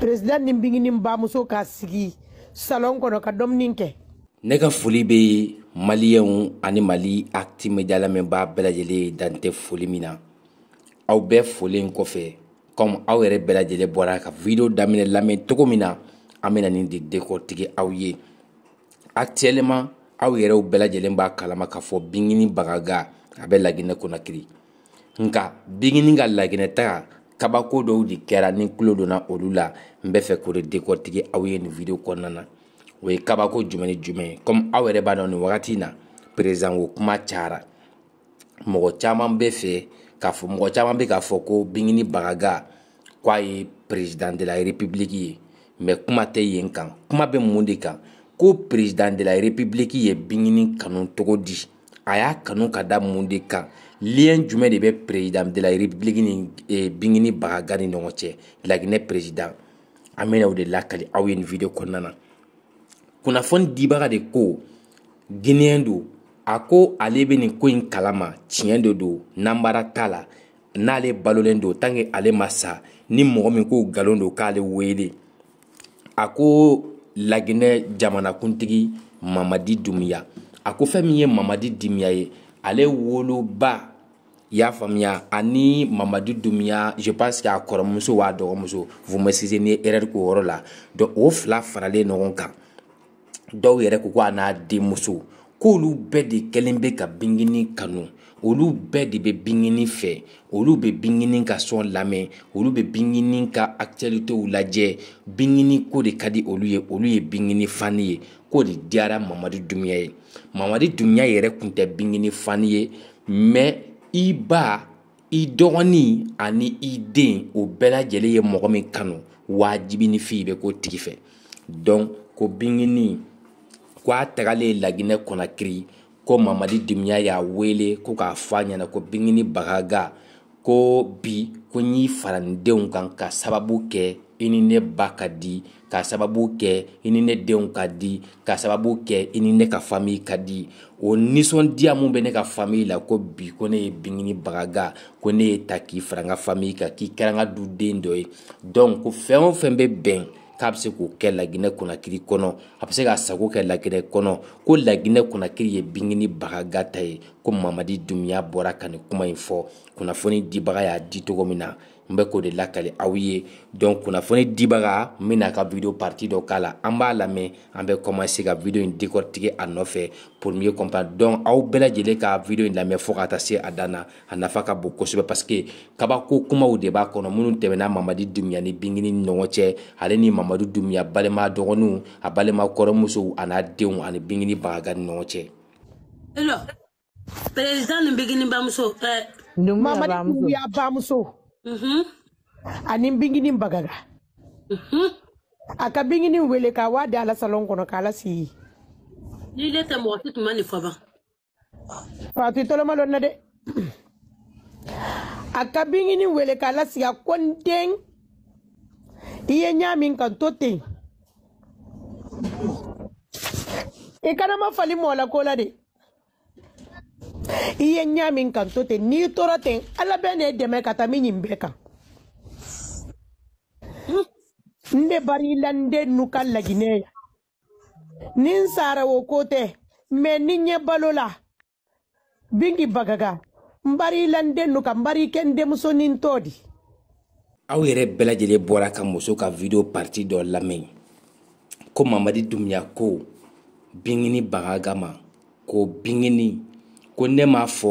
peresidan ni bingini bamuso k'a sigi salon kɔnɔ ka dɔmini kɛ ne ka foli be maliyɛnw ani mali acti media lamɛnbaa bɛɛ lajɛlen dantɛ foli min na aw bɛɛ folen kɔfɛ comme aw yɛrɛ bɛɛ lajɛlen bɔra ka video daminɛ lamɛn cogo min na an bena nin de dekɔtigi aw ye actuellement aw yɛrɛw bɛɛ lajɛlen b'a kalama k'a fɔ bingini bagaga a bɛ laginɛ kɔnɔkiri nka bingini ka laginɛ taga kabako dɔw de kɛra ni kulo donna olu la n bɛ fɛ k'o de dekɔtigi aw ye nin video kɔnɔna na o ye kabako jumɛn ni jumɛn ye komi aw yɛrɛ b'a dɔn nin wagati in na perezan ko kuma cayara mɔgɔ caman bɛ fɛ k'a fɔ mɔgɔ caman bɛ k'a fɔ ko bingini bagaga k'a ye perezdan de la repibiliki ye mɛ kuma tɛ yen kan kuma bɛ mun de kan ko perezdan de la repibiliki ye bingini kanu cogo di a y'a kanu ka da mun de kan lien jumɛn de bɛ président de la république ni eh, bingini bagaga ni ɲɔgɔn cɛ laginɛ président an bɛna o de lakali aw ye nin video kɔnɔna na kunnafoni dibaga de ko guinéen don a ko ale bɛ nin ko in kalama tiɲɛ de don nanbara t'a la n'ale balolen don tanke ale ma sa ni mɔgɔ min ko galon don k'ale wele a ko laginɛ jamanakuntigi mamadi dumiya a ko fɛn min ye mamadi dimiya ye ale woloba i y'a faamuya ani mamadu dumiya je pense que a kɔrɔmuso wa dɔgɔmuso vous m'excusez ni erreur k'o yɔrɔ la donc o fila faralen ɲɔgɔn kan dɔw yɛrɛ ko ko a n'a denmuso k'olu bɛɛ de kɛlen bɛ ka bingani kanu olu bɛɛ de bɛ binkini fɛ olu bɛ binkini ka sɔn lamɛn olu bɛ binkini ka akitɛlitew lajɛ binkini ko de ka di olu ye olu ye binkini fani ye k'o de diyara mamadi dumiya ye mamadi dumiya yɛrɛ tun tɛ binkini fani ye mɛ i ba i dɔgɔnin ani i den o bɛɛ lajɛlen ye mɔgɔ min kanu waajibi ni f'i bɛ k'o tigi fɛ ko binkini ko tagalen laginɛ kɔnɔkiri ko mamadi dimiya y'a wele ko k'a fɔ a ɲɛna ko bingini bagaga ko bi ko n y'i fara n denw kan ka sababu kɛ i ni ne ba ka di ka sababu kɛ i ni ne denw ka di ka sababu kɛ i ni ne ka fami ka di o nisɔndiya min bɛ ne ka fami la ko bi ko ne ye bingini bagaga ko ne ye ta k'i fara n ka fami kan k'i kɛra n ka duden dɔ ye dɔnku ko fɛn o fɛn bɛ bɛn k'a bɛ se k'o kɛ laginɛ kɔnɔkiri kɔnɔ a bɛ se k'a sago kɛ laginɛ kɔnɔ ko laginɛ kɔnɔkiri ye bingini bagaga ta ye ko mamadi dumiya bɔra ka nin kuma in fɔ kunnafoni dibaga y'a di cogo min na n bɛ k'o de lakali aw ye donc kunnafoni dibaga n bɛna ka video parti dɔ k'a la an b'a lamɛn an bɛ commencer ka video in décortiquer a nɔfɛ pour mieux comprendre donc aw bɛɛ lajɛlen ka video in lamɛn fo ka taa se a dan na a nafa ka bon kosɛbɛ parce que kabako kumaw de b'a kɔnɔ minnu tɛmɛna mamadi dumiya ni bingini ni ɲɔgɔn cɛ ale ni mamadu dumiya balima dɔgɔninw a balima kɔrɔmusow a n'a denw ani bingini bagaga ni ɲɔgɔn cɛ Elo, président ni bingini bamuso, eh, Mamadi Dumiya bamuso. Mm-hmm. ani bingini bagaga a ka bingini wele k'a w'a di ala salon kɔnɔ k'ala sigi ni ne tɛ mɔgɔ si tun ma nin fɔ ban fatu tɔlɔma lɔn na dɛ a ka bingini wele k'a lasigi a ko n den i ye ɲa min kan to ten i kana fali mɔgɔ la ko la de i ye ɲa min kan to ten n'i tora ten ala bɛ ne dɛmɛ ka taa min ɲin bɛɛ kan n de bari i la n den nu ka laginɛ ya ni n sara o ko tɛ mɛ ni ɲɛ balo la bingi bagaga n bari i la n den nu ka n bari i kɛ n denmusonin tɔ di aw yɛrɛ bɛɛ lajɛlen bɔra ka muso ka video parti dɔ lamɛn ko mamadi dumiya ko bingini baga ma ko bingini ko ne m'a fɔ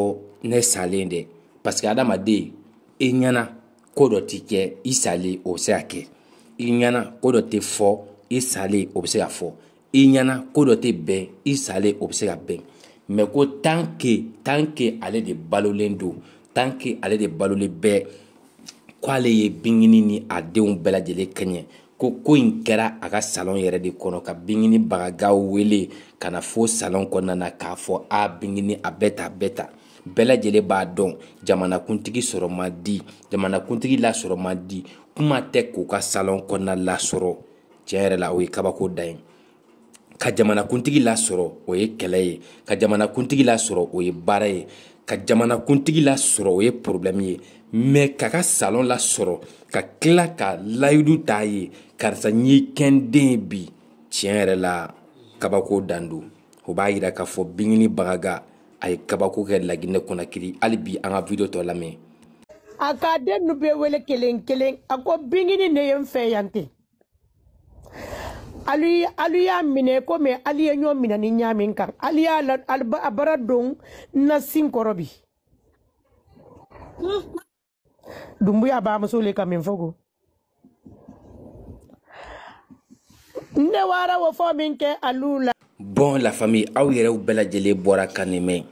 ne salen dɛ parce que adamaden i ɲɛna ko dɔ ti kɛ i salen o bɛ se ka kɛ i ɲɛna ko dɔ tɛ fɔ i salen o bɛ se ka fɔ i ɲɛna ko dɔ tɛ bɛn i salen o bɛ se ka bɛn mɛ ko tan ke tan ke ale de balolen don tan ke ale de balolen bɛ ko ale ye binkini ni a denw bɛɛ lajɛlen kɛɲɛ ko ko in kɛra a ka salon yɛrɛ de kɔnɔ ka bingini bagagaw wele ka na fo salon kɔnɔna na k'a fɔ a bingini a bɛɛ ta a bɛɛ ta bɛɛ lajɛlen b'a dɔn jamanakuntigi sɔrɔ ma di jamanakuntigi lasɔrɔ ma di kuma tɛ k'u ka salon kɔnɔna lasɔrɔ tiɲɛ yɛrɛ la o ye kabako da ye ka jamanakuntigi lasɔrɔ o ye kɛlɛ ye ka jamanakuntigi lasɔrɔ o ye baara ye ka jamanakuntigi lasɔrɔ o ye porobilɛmu ye mɛ ka ka salɔn lasɔrɔ ka tila ka layidu t'a ye karisa n ye kɛnden bi tiɲɛ yɛrɛ la kabako dan don o b'a yira k'a fɔ bingini bagaga a ye kabako kɛ laginɛ kɔnɔkiri hali bi an ka video tɔ lamɛn a ka den nu bɛ wele kelen kelen a ko bingini ne ye n fɛ yan ten ali ali y'a minɛ komi ali ye ɲɔ minɛ ni ɲa kan ali y'a la a bara don na sin kɔrɔ bi dumbuya bamuso le ka min fogo ne wara wo fɔ min kɛ alu la bɔn la fami aw yɛrɛw bɛɛ lajɛlen bɔra ka nin mɛn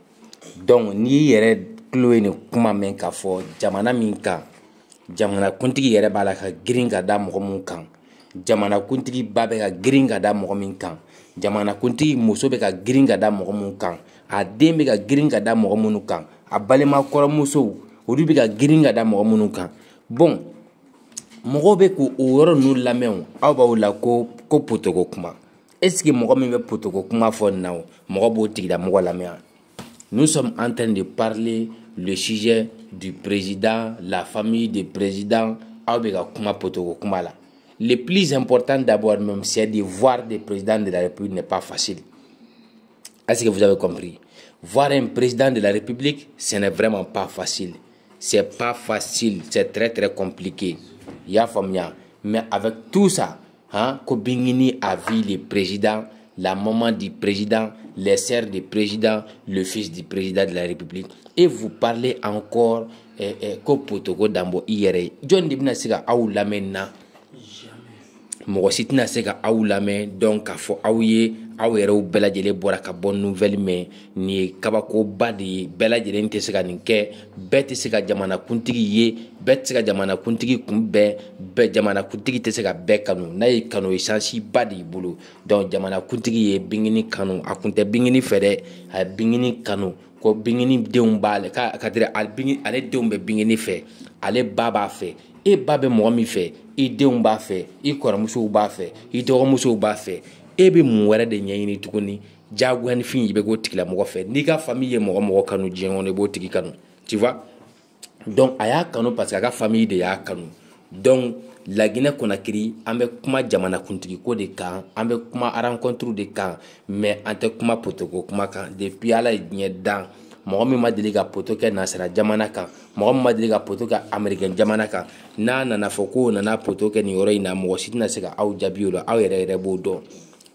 donc n'i yɛrɛ tulo ye nin kuma mɛn k'a fɔ jamana min kan jamanakuntigi yɛrɛ b'a la ka girin ka da mɔgɔ mun kan jamanakuntigiba bɛ ka girin ka da mɔgɔ min kan jamanakuntigi muso bɛ ka girin ka da mɔgɔ min kan a den bɛ ka girin ka da mɔgɔ minnu kan a balima kɔrɔmusow olu bɛ ka girin ka da mɔgɔ minnu kan bon mɔgɔw bɛ k'o o yɔrɔ ninnu lamɛn aw b'aw la ko ko potoko kuma est mɔgɔ min bɛ potoko kuma fɔ nin na o mɔgɔ b'o tigilamɔgɔ lamɛn nous sommes en train de parler le sujet du président la famille du président aw bɛ ka kuma potoko kuma la le plus important d'abord même, c'est de voir des présidents de la République n'est pas facile. Est-ce que vous avez compris Voir un président de la République, ce n'est vraiment pas facile. C'est pas facile, c'est très très compliqué. Ya Mais avec tout ça, hein, Kobingini a vu le président, la maman du président, les sœurs du président, le fils du président de la République. Et vous parlez encore ko eh, eh, d'ambo hier. John Siga, maintenant. mɔgɔ si tɛna se ka aw lamɛn dɔn k'a fɔ aw ye aw yɛrɛw bɛɛ lajɛlen bɔra ka bɔ nuvɛli mɛn nin ye kabakoba de ye bɛɛ lajɛlen tɛ se ka nin kɛ bɛɛ tɛ se ka jamanakuntigi ye bɛɛ tɛ se ka jamanakuntigi kunbɛn bɛɛ jamanakuntigi tɛ se ka bɛɛ kanu n'a ye kanu esansiba de y'i bolo dɔnku jamanakuntigi ye bingini kanu a tun tɛ bingini fɛ dɛ a ye bingini kanu ko bingini denw b'ale ka ale denw bɛ bingini fɛ ale ba b'a fɛ e ba bɛ mɔgɔ min fɛ i denw b'a fɛ i kɔrɔmusow b'a fɛ i dɔgɔmusow b'a fɛ e bɛ mun wɛrɛ de ɲɛɲini tuguni jagoyanifin i bɛ k'o tigilamɔgɔ fɛ n'i ka fami ye mɔgɔ mɔgɔ kanu diɲɛ kɔnɔ i b'o tigi kanu tu vois donc a y'a kanu parce que a ka fami de y'a kanu donc laginɛ kɔnakiri an bɛ kuma jamanakuntigiko de kan an bɛ kuma rencontre de kan mais an tɛ kuma protocole kuma kan depuis ala ye diɲɛ dan mɔgɔ min ma deli ka poto kɛ nasara jamana kan mɔgɔ min ma deli ka poto kɛ amerikɛn jamana kan n'a nana fɔ ko nana poto kɛ nin yɔrɔ in na mɔgɔ si tɛna se ka aw jaabi o la aw yɛrɛ yɛrɛ b'o dɔn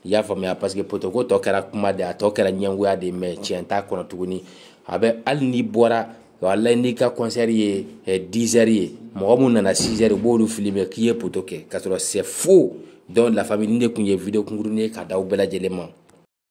i y'a faamuya paseke potoko tɔ kɛra kuma de a tɔ kɛra ɲɛngoya de mɛ tiɲɛ t'a kɔnɔ tuguni a bɛ hali n'i bɔra walayi n'i ka kɔnsɛri ye dizɛri ye mɔgɔ mun nana sizɛri u b'olu filime k'i ye poto kɛ k'a sɔrɔ sɛ fo dɔn la famille ni de tun ye video kunkurunin ye k'a d'aw bɛɛ ma